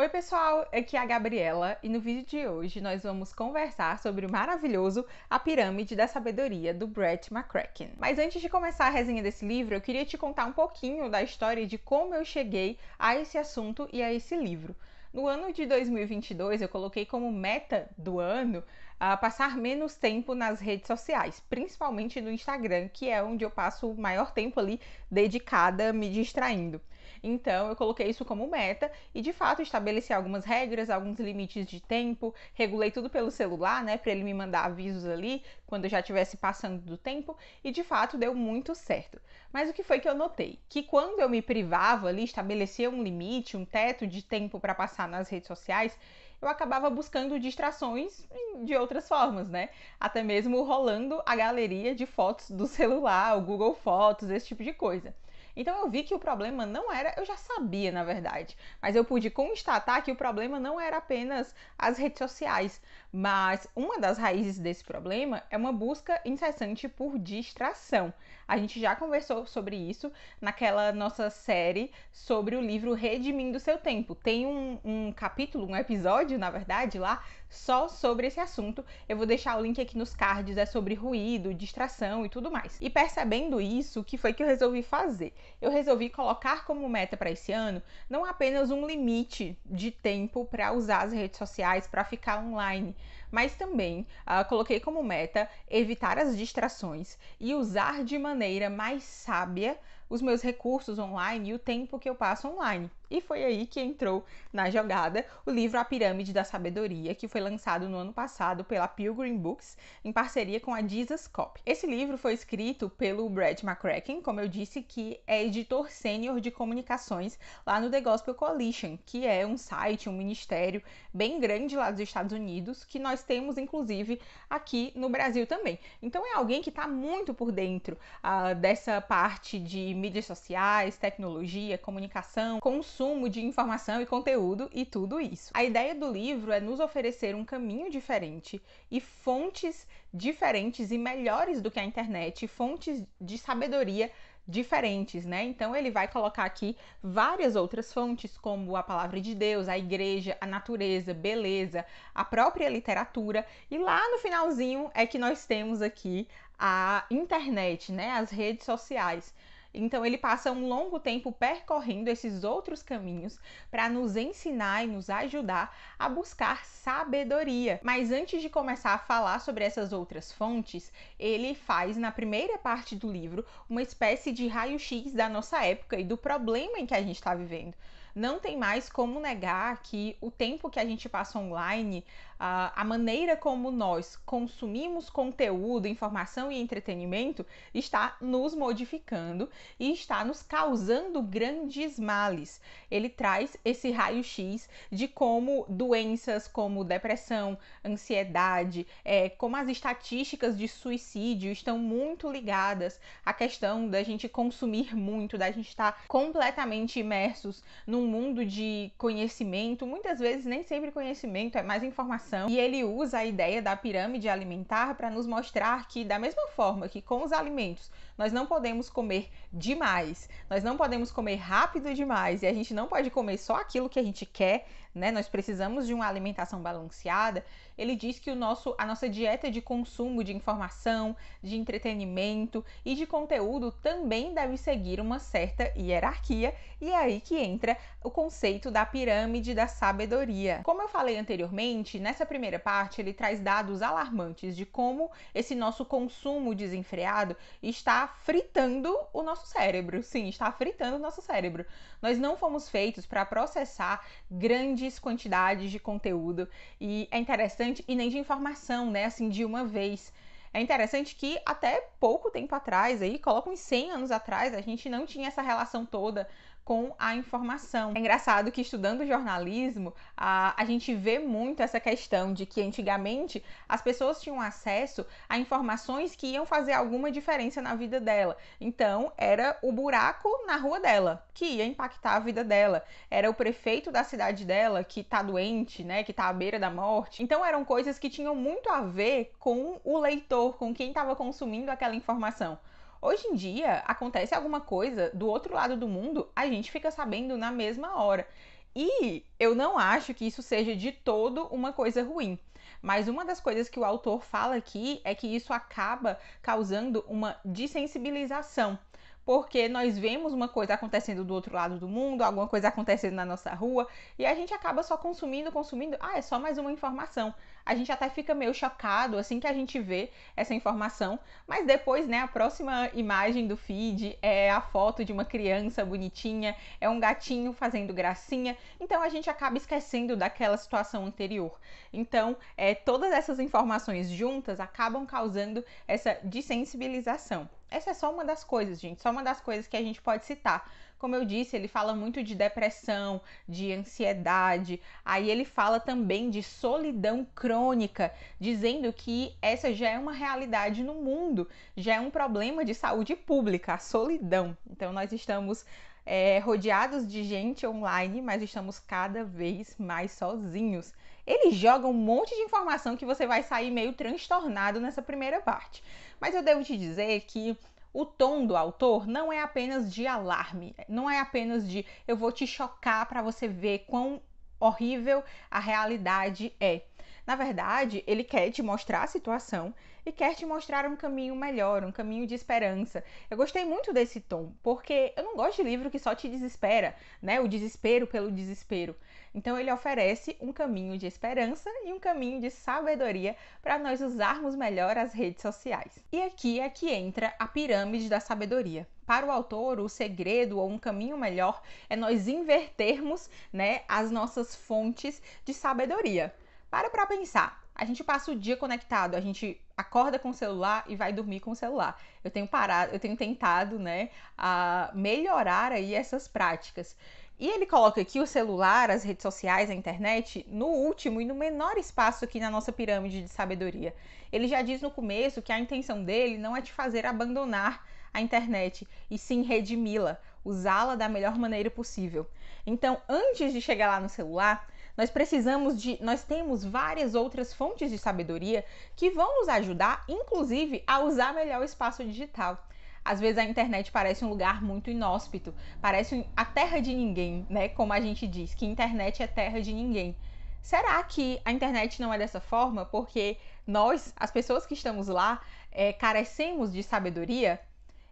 Oi, pessoal, aqui é a Gabriela e no vídeo de hoje nós vamos conversar sobre o maravilhoso A Pirâmide da Sabedoria do Brett McCracken. Mas antes de começar a resenha desse livro, eu queria te contar um pouquinho da história de como eu cheguei a esse assunto e a esse livro. No ano de 2022, eu coloquei como meta do ano a passar menos tempo nas redes sociais, principalmente no Instagram, que é onde eu passo o maior tempo ali dedicada me distraindo. Então, eu coloquei isso como meta e de fato estabeleci algumas regras, alguns limites de tempo, regulei tudo pelo celular, né, para ele me mandar avisos ali quando eu já estivesse passando do tempo e de fato deu muito certo. Mas o que foi que eu notei? Que quando eu me privava ali, estabelecia um limite, um teto de tempo para passar nas redes sociais, eu acabava buscando distrações de outras formas, né? Até mesmo rolando a galeria de fotos do celular, o Google Fotos, esse tipo de coisa. Então eu vi que o problema não era, eu já sabia na verdade, mas eu pude constatar que o problema não era apenas as redes sociais, mas uma das raízes desse problema é uma busca incessante por distração. A gente já conversou sobre isso naquela nossa série sobre o livro Redimindo Seu Tempo. Tem um, um capítulo, um episódio, na verdade, lá só sobre esse assunto. Eu vou deixar o link aqui nos cards, é sobre ruído, distração e tudo mais. E percebendo isso, o que foi que eu resolvi fazer? Eu resolvi colocar como meta para esse ano não apenas um limite de tempo para usar as redes sociais, para ficar online, mas também uh, coloquei como meta evitar as distrações e usar de maneira mais sábia os meus recursos online e o tempo que eu passo online. E foi aí que entrou na jogada o livro A Pirâmide da Sabedoria, que foi lançado no ano passado pela Pilgrim Books em parceria com a Jesus Copy. Esse livro foi escrito pelo Brad McCracken, como eu disse, que é editor sênior de comunicações lá no The Gospel Coalition, que é um site, um ministério bem grande lá dos Estados Unidos, que nós temos inclusive aqui no Brasil também. Então é alguém que está muito por dentro uh, dessa parte de mídias sociais, tecnologia, comunicação, consumo consumo de informação e conteúdo e tudo isso. A ideia do livro é nos oferecer um caminho diferente e fontes diferentes e melhores do que a internet, fontes de sabedoria diferentes, né? Então ele vai colocar aqui várias outras fontes, como a palavra de Deus, a igreja, a natureza, beleza, a própria literatura, e lá no finalzinho é que nós temos aqui a internet, né? As redes sociais. Então ele passa um longo tempo percorrendo esses outros caminhos para nos ensinar e nos ajudar a buscar sabedoria. Mas antes de começar a falar sobre essas outras fontes, ele faz na primeira parte do livro uma espécie de raio-x da nossa época e do problema em que a gente está vivendo. Não tem mais como negar que o tempo que a gente passa online a maneira como nós consumimos conteúdo, informação e entretenimento está nos modificando e está nos causando grandes males. Ele traz esse raio-x de como doenças como depressão, ansiedade, é, como as estatísticas de suicídio estão muito ligadas à questão da gente consumir muito, da gente estar completamente imersos num mundo de conhecimento. Muitas vezes nem sempre conhecimento, é mais informação alimentação e ele usa a ideia da pirâmide alimentar para nos mostrar que, da mesma forma que com os alimentos nós não podemos comer demais, nós não podemos comer rápido demais e a gente não pode comer só aquilo que a gente quer, né? Nós precisamos de uma alimentação balanceada. Ele diz que o nosso, a nossa dieta de consumo de informação, de entretenimento e de conteúdo também deve seguir uma certa hierarquia e é aí que entra o conceito da pirâmide da sabedoria. Como eu falei anteriormente, nessa primeira parte ele traz dados alarmantes de como esse nosso consumo desenfreado está fritando o nosso cérebro. Sim, está fritando o nosso cérebro. Nós não fomos feitos para processar grandes quantidades de conteúdo e é interessante e nem de informação, né, assim, de uma vez. É interessante que até pouco tempo atrás, aí coloca uns 100 anos atrás, a gente não tinha essa relação toda com a informação. É engraçado que estudando jornalismo, a, a gente vê muito essa questão de que antigamente as pessoas tinham acesso a informações que iam fazer alguma diferença na vida dela. Então, era o buraco na rua dela que ia impactar a vida dela, era o prefeito da cidade dela que tá doente, né, que tá à beira da morte. Então, eram coisas que tinham muito a ver com o leitor com quem estava consumindo aquela informação. Hoje em dia, acontece alguma coisa do outro lado do mundo, a gente fica sabendo na mesma hora. E eu não acho que isso seja de todo uma coisa ruim. Mas uma das coisas que o autor fala aqui é que isso acaba causando uma dessensibilização. Porque nós vemos uma coisa acontecendo do outro lado do mundo, alguma coisa acontecendo na nossa rua, e a gente acaba só consumindo, consumindo. Ah, é só mais uma informação. A gente até fica meio chocado assim que a gente vê essa informação, mas depois, né, a próxima imagem do feed é a foto de uma criança bonitinha, é um gatinho fazendo gracinha, então a gente acaba esquecendo daquela situação anterior. Então, é, todas essas informações juntas acabam causando essa desensibilização. Essa é só uma das coisas, gente, só uma das coisas que a gente pode citar. Como eu disse, ele fala muito de depressão, de ansiedade, aí ele fala também de solidão crônica, dizendo que essa já é uma realidade no mundo, já é um problema de saúde pública, a solidão. Então nós estamos é, rodeados de gente online, mas estamos cada vez mais sozinhos. Eles jogam um monte de informação que você vai sair meio transtornado nessa primeira parte. Mas eu devo te dizer que o tom do autor não é apenas de alarme, não é apenas de eu vou te chocar para você ver quão horrível a realidade é. Na verdade, ele quer te mostrar a situação e quer te mostrar um caminho melhor, um caminho de esperança. Eu gostei muito desse tom, porque eu não gosto de livro que só te desespera, né? O desespero pelo desespero. Então ele oferece um caminho de esperança e um caminho de sabedoria para nós usarmos melhor as redes sociais. E aqui é que entra a pirâmide da sabedoria. Para o autor, o segredo ou um caminho melhor é nós invertermos, né, as nossas fontes de sabedoria. Para para pensar. A gente passa o dia conectado, a gente acorda com o celular e vai dormir com o celular. Eu tenho parado, eu tenho tentado, né, a melhorar aí essas práticas. E ele coloca aqui o celular, as redes sociais, a internet no último e no menor espaço aqui na nossa pirâmide de sabedoria. Ele já diz no começo que a intenção dele não é te fazer abandonar a internet e sim redimi-la, usá-la da melhor maneira possível. Então, antes de chegar lá no celular, nós precisamos de, nós temos várias outras fontes de sabedoria que vão nos ajudar, inclusive, a usar melhor o espaço digital. Às vezes a internet parece um lugar muito inóspito, parece a terra de ninguém, né? Como a gente diz, que internet é terra de ninguém. Será que a internet não é dessa forma? Porque nós, as pessoas que estamos lá, é, carecemos de sabedoria?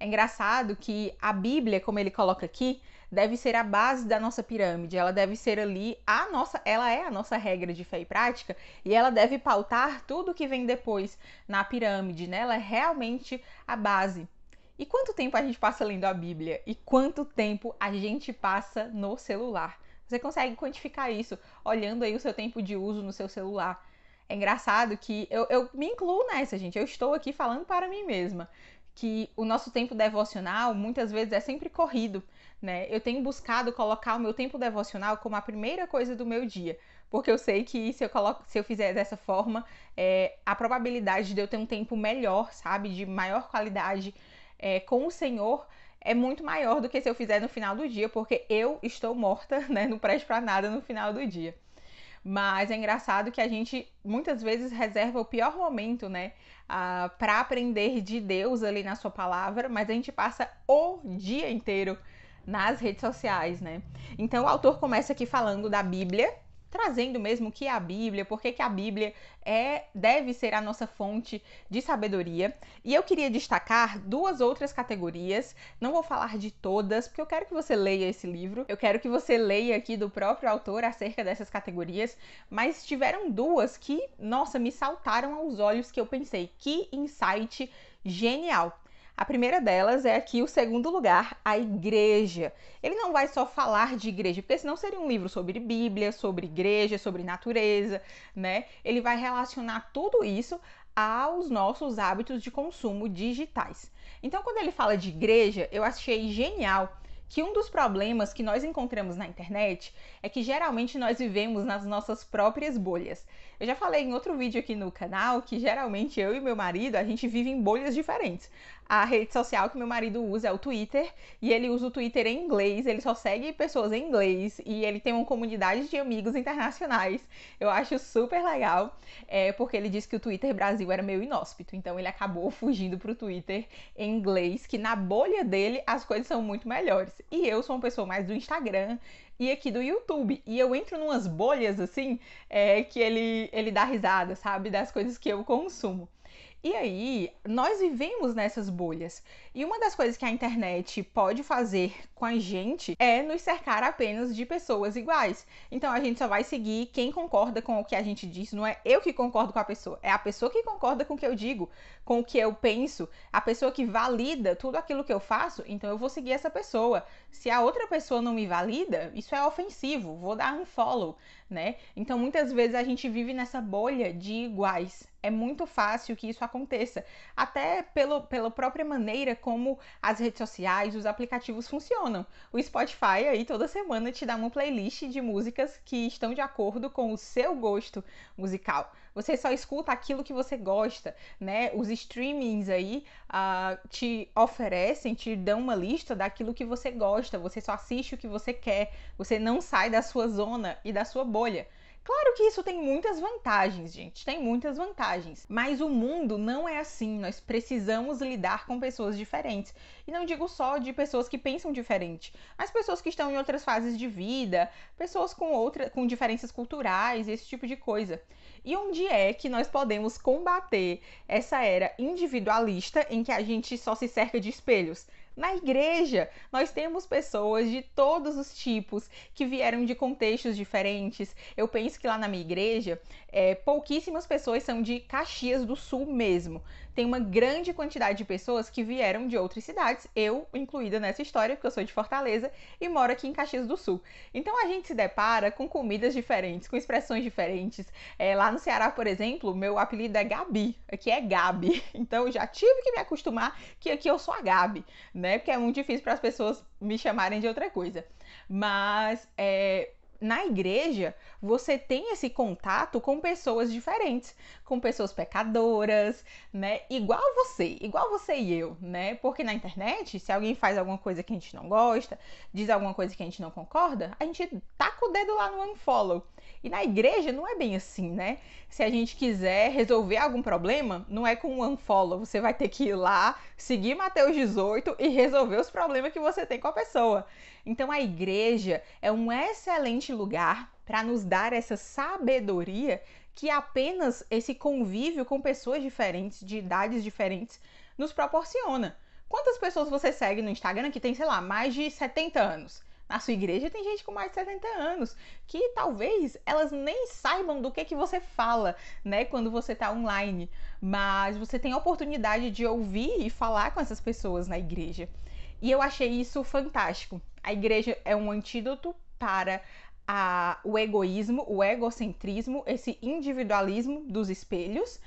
É engraçado que a Bíblia, como ele coloca aqui, deve ser a base da nossa pirâmide, ela deve ser ali a nossa, ela é a nossa regra de fé e prática e ela deve pautar tudo que vem depois na pirâmide, né? Ela é realmente a base. E quanto tempo a gente passa lendo a Bíblia? E quanto tempo a gente passa no celular? Você consegue quantificar isso olhando aí o seu tempo de uso no seu celular? É engraçado que eu, eu me incluo nessa, gente. Eu estou aqui falando para mim mesma que o nosso tempo devocional muitas vezes é sempre corrido. Né? Eu tenho buscado colocar o meu tempo devocional como a primeira coisa do meu dia, porque eu sei que se eu, coloco, se eu fizer dessa forma, é, a probabilidade de eu ter um tempo melhor, sabe, de maior qualidade é, com o Senhor é muito maior do que se eu fizer no final do dia, porque eu estou morta, né? Não presto para nada no final do dia. Mas é engraçado que a gente muitas vezes reserva o pior momento, né, ah, para aprender de Deus ali na sua palavra, mas a gente passa o dia inteiro nas redes sociais, né? Então o autor começa aqui falando da Bíblia, trazendo mesmo o que é a Bíblia, por que a Bíblia é deve ser a nossa fonte de sabedoria. E eu queria destacar duas outras categorias. Não vou falar de todas, porque eu quero que você leia esse livro. Eu quero que você leia aqui do próprio autor acerca dessas categorias, mas tiveram duas que, nossa, me saltaram aos olhos que eu pensei, que insight genial. A primeira delas é aqui o segundo lugar, a igreja. Ele não vai só falar de igreja, porque senão seria um livro sobre Bíblia, sobre igreja, sobre natureza, né? Ele vai relacionar tudo isso aos nossos hábitos de consumo digitais. Então, quando ele fala de igreja, eu achei genial que um dos problemas que nós encontramos na internet é que geralmente nós vivemos nas nossas próprias bolhas. Eu já falei em outro vídeo aqui no canal que geralmente eu e meu marido a gente vive em bolhas diferentes a rede social que meu marido usa é o Twitter, e ele usa o Twitter em inglês, ele só segue pessoas em inglês, e ele tem uma comunidade de amigos internacionais. Eu acho super legal, é, porque ele disse que o Twitter Brasil era meio inóspito, então ele acabou fugindo pro Twitter em inglês, que na bolha dele as coisas são muito melhores. E eu sou uma pessoa mais do Instagram, e aqui do YouTube. E eu entro numas bolhas assim, é, que ele, ele dá risada, sabe? Das coisas que eu consumo. E aí, nós vivemos nessas bolhas. E uma das coisas que a internet pode fazer com a gente é nos cercar apenas de pessoas iguais. Então a gente só vai seguir quem concorda com o que a gente diz, não é eu que concordo com a pessoa, é a pessoa que concorda com o que eu digo, com o que eu penso, a pessoa que valida tudo aquilo que eu faço, então eu vou seguir essa pessoa. Se a outra pessoa não me valida, isso é ofensivo, vou dar um follow né? Então muitas vezes a gente vive nessa bolha de iguais. É muito fácil que isso aconteça, até pelo, pela própria maneira como as redes sociais, os aplicativos funcionam. O Spotify aí toda semana te dá uma playlist de músicas que estão de acordo com o seu gosto musical. Você só escuta aquilo que você gosta, né? Os streamings aí uh, te oferecem, te dão uma lista daquilo que você gosta. Você só assiste o que você quer. Você não sai da sua zona e da sua bolha. Claro que isso tem muitas vantagens, gente, tem muitas vantagens, mas o mundo não é assim. Nós precisamos lidar com pessoas diferentes. E não digo só de pessoas que pensam diferente, mas pessoas que estão em outras fases de vida, pessoas com outra com diferenças culturais, esse tipo de coisa. E onde é que nós podemos combater essa era individualista em que a gente só se cerca de espelhos? Na igreja, nós temos pessoas de todos os tipos que vieram de contextos diferentes. Eu penso que lá na minha igreja, é, pouquíssimas pessoas são de Caxias do Sul mesmo. Tem uma grande quantidade de pessoas que vieram de outras cidades, eu incluída nessa história, porque eu sou de Fortaleza e moro aqui em Caxias do Sul. Então a gente se depara com comidas diferentes, com expressões diferentes. É, lá no Ceará, por exemplo, meu apelido é Gabi, aqui é Gabi. Então já tive que me acostumar que aqui eu sou a Gabi né? Porque é muito difícil para as pessoas me chamarem de outra coisa. Mas é, na igreja, você tem esse contato com pessoas diferentes, com pessoas pecadoras, né? Igual você, igual você e eu, né? Porque na internet, se alguém faz alguma coisa que a gente não gosta, diz alguma coisa que a gente não concorda, a gente taca o dedo lá no unfollow. E na igreja não é bem assim, né? Se a gente quiser resolver algum problema, não é com um unfollow. Você vai ter que ir lá, seguir Mateus 18 e resolver os problemas que você tem com a pessoa. Então a igreja é um excelente lugar para nos dar essa sabedoria que apenas esse convívio com pessoas diferentes, de idades diferentes, nos proporciona. Quantas pessoas você segue no Instagram que tem, sei lá, mais de 70 anos? Na sua igreja tem gente com mais de 70 anos que talvez elas nem saibam do que, que você fala, né, quando você está online, mas você tem a oportunidade de ouvir e falar com essas pessoas na igreja. E eu achei isso fantástico. A igreja é um antídoto para a, o egoísmo, o egocentrismo, esse individualismo dos espelhos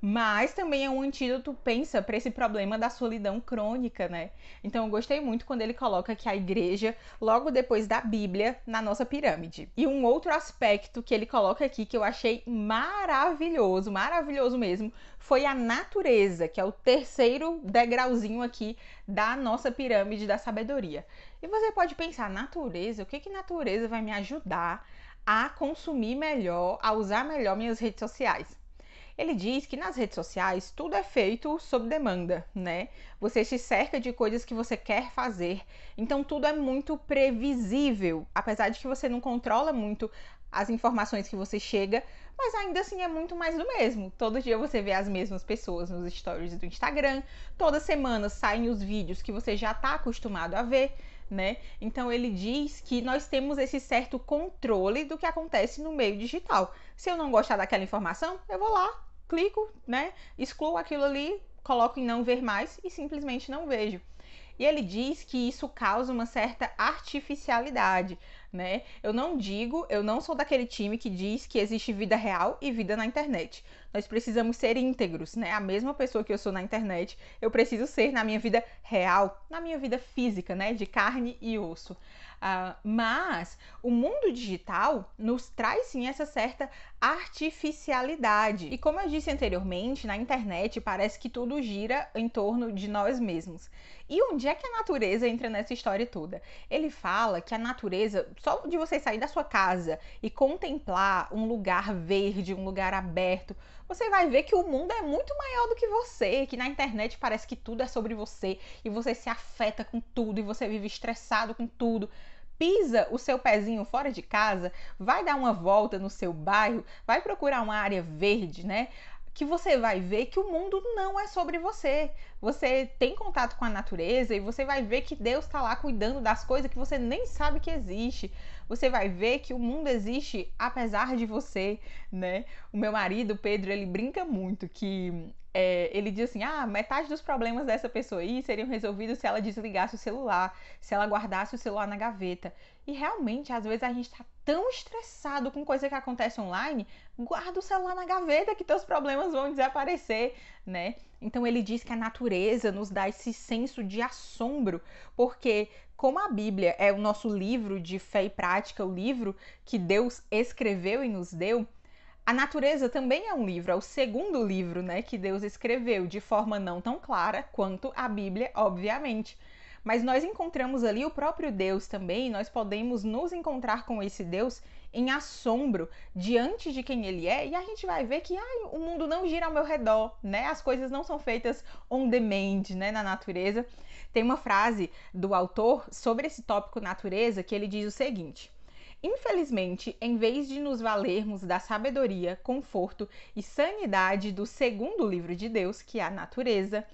mas também é um antídoto, pensa, para esse problema da solidão crônica, né? Então eu gostei muito quando ele coloca que a igreja, logo depois da Bíblia, na nossa pirâmide. E um outro aspecto que ele coloca aqui que eu achei maravilhoso, maravilhoso mesmo, foi a natureza, que é o terceiro degrauzinho aqui da nossa pirâmide da sabedoria. E você pode pensar, natureza, o que que natureza vai me ajudar a consumir melhor, a usar melhor minhas redes sociais? Ele diz que nas redes sociais tudo é feito sob demanda, né? Você se cerca de coisas que você quer fazer, então tudo é muito previsível, apesar de que você não controla muito as informações que você chega, mas ainda assim é muito mais do mesmo. Todo dia você vê as mesmas pessoas nos stories do Instagram, toda semana saem os vídeos que você já está acostumado a ver, né? Então ele diz que nós temos esse certo controle do que acontece no meio digital. Se eu não gostar daquela informação, eu vou lá, clico, né? Excluo aquilo ali, coloco em não ver mais e simplesmente não vejo. E ele diz que isso causa uma certa artificialidade, né? Eu não digo, eu não sou daquele time que diz que existe vida real e vida na internet. Nós precisamos ser íntegros, né? A mesma pessoa que eu sou na internet, eu preciso ser na minha vida real, na minha vida física, né? De carne e osso. Uh, mas o mundo digital nos traz sim essa certa artificialidade. E como eu disse anteriormente, na internet parece que tudo gira em torno de nós mesmos. E onde é que a natureza entra nessa história toda? Ele fala que a natureza só de você sair da sua casa e contemplar um lugar verde, um lugar aberto, você vai ver que o mundo é muito maior do que você, que na internet parece que tudo é sobre você e você se afeta com tudo e você vive estressado com tudo pisa o seu pezinho fora de casa, vai dar uma volta no seu bairro, vai procurar uma área verde, né? que você vai ver que o mundo não é sobre você. Você tem contato com a natureza e você vai ver que Deus está lá cuidando das coisas que você nem sabe que existe. Você vai ver que o mundo existe apesar de você, né? O meu marido, Pedro, ele brinca muito que é, ele diz assim: ah, metade dos problemas dessa pessoa aí seriam resolvidos se ela desligasse o celular, se ela guardasse o celular na gaveta. E realmente, às vezes a gente tá tão estressado com coisa que acontece online, guarda o celular na gaveta que teus problemas vão desaparecer, né? Então ele diz que a natureza nos dá esse senso de assombro, porque como a Bíblia é o nosso livro de fé e prática, o livro que Deus escreveu e nos deu, a Natureza também é um livro, é o segundo livro né, que Deus escreveu, de forma não tão clara quanto a Bíblia, obviamente. Mas nós encontramos ali o próprio Deus também, nós podemos nos encontrar com esse Deus em assombro diante de quem ele é, e a gente vai ver que ah, o mundo não gira ao meu redor, né? As coisas não são feitas on demand, né, na natureza. Tem uma frase do autor sobre esse tópico natureza que ele diz o seguinte: Infelizmente, em vez de nos valermos da sabedoria, conforto e sanidade do segundo livro de Deus, que é a natureza,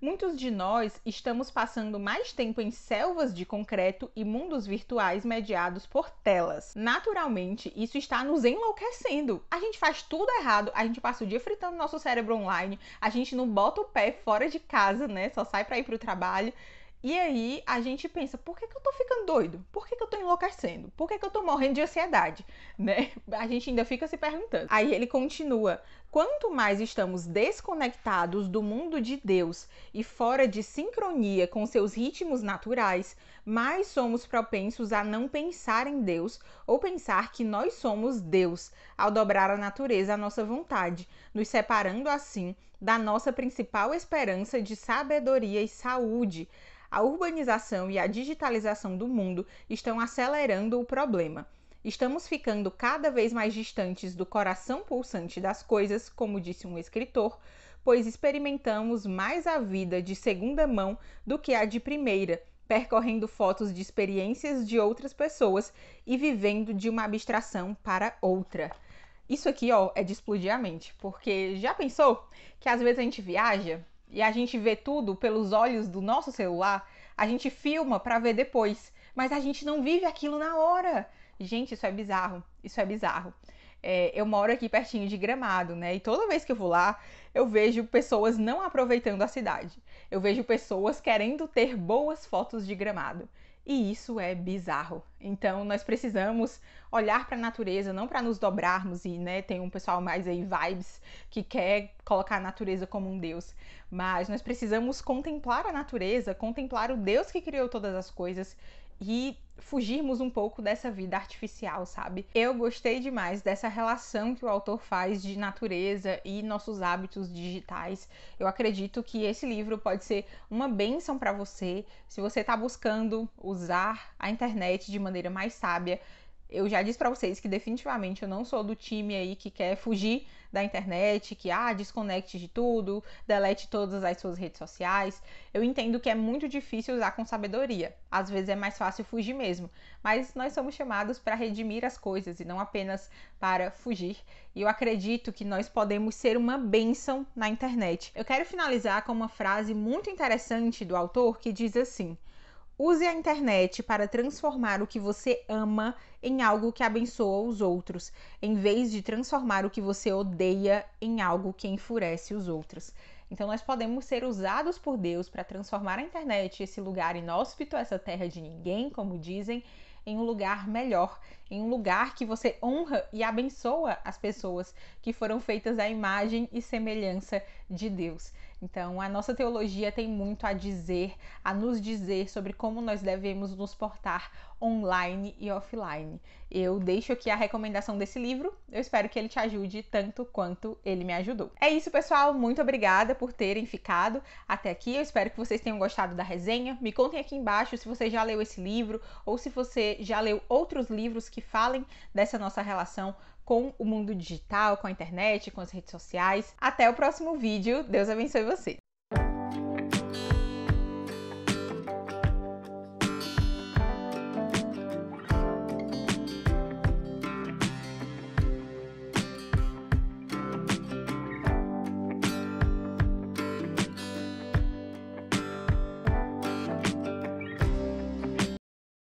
muitos de nós estamos passando mais tempo em selvas de concreto e mundos virtuais mediados por telas. Naturalmente, isso está nos enlouquecendo. A gente faz tudo errado, a gente passa o dia fritando nosso cérebro online, a gente não bota o pé fora de casa, né? Só sai para ir para o trabalho. E aí a gente pensa, por que, que eu tô ficando doido? Por que, que eu tô enlouquecendo? Por que, que eu tô morrendo de ansiedade? Né? A gente ainda fica se perguntando. Aí ele continua: quanto mais estamos desconectados do mundo de Deus e fora de sincronia com seus ritmos naturais, mais somos propensos a não pensar em Deus ou pensar que nós somos Deus, ao dobrar a natureza à nossa vontade, nos separando assim da nossa principal esperança de sabedoria e saúde a urbanização e a digitalização do mundo estão acelerando o problema. Estamos ficando cada vez mais distantes do coração pulsante das coisas, como disse um escritor, pois experimentamos mais a vida de segunda mão do que a de primeira, percorrendo fotos de experiências de outras pessoas e vivendo de uma abstração para outra. Isso aqui, ó, é de explodir a mente, porque já pensou que às vezes a gente viaja e a gente vê tudo pelos olhos do nosso celular, a gente filma para ver depois, mas a gente não vive aquilo na hora. Gente, isso é bizarro, isso é bizarro. É, eu moro aqui pertinho de Gramado, né? E toda vez que eu vou lá, eu vejo pessoas não aproveitando a cidade. Eu vejo pessoas querendo ter boas fotos de Gramado. E isso é bizarro. Então nós precisamos olhar para a natureza, não para nos dobrarmos e, né, tem um pessoal mais aí vibes que quer colocar a natureza como um deus, mas nós precisamos contemplar a natureza, contemplar o Deus que criou todas as coisas e fugirmos um pouco dessa vida artificial, sabe? Eu gostei demais dessa relação que o autor faz de natureza e nossos hábitos digitais. Eu acredito que esse livro pode ser uma bênção para você se você está buscando usar a internet de maneira mais sábia. Eu já disse para vocês que definitivamente eu não sou do time aí que quer fugir da internet, que ah, desconecte de tudo, delete todas as suas redes sociais. Eu entendo que é muito difícil usar com sabedoria. Às vezes é mais fácil fugir mesmo, mas nós somos chamados para redimir as coisas e não apenas para fugir. E eu acredito que nós podemos ser uma bênção na internet. Eu quero finalizar com uma frase muito interessante do autor que diz assim: Use a internet para transformar o que você ama em algo que abençoa os outros, em vez de transformar o que você odeia em algo que enfurece os outros. Então, nós podemos ser usados por Deus para transformar a internet, esse lugar inóspito, essa terra de ninguém, como dizem, em um lugar melhor, em um lugar que você honra e abençoa as pessoas que foram feitas à imagem e semelhança de Deus. Então, a nossa teologia tem muito a dizer, a nos dizer sobre como nós devemos nos portar online e offline. Eu deixo aqui a recomendação desse livro. Eu espero que ele te ajude tanto quanto ele me ajudou. É isso, pessoal. Muito obrigada por terem ficado até aqui. Eu espero que vocês tenham gostado da resenha. Me contem aqui embaixo se você já leu esse livro ou se você já leu outros livros que falem dessa nossa relação com o mundo digital, com a internet, com as redes sociais. Até o próximo vídeo. Deus abençoe você.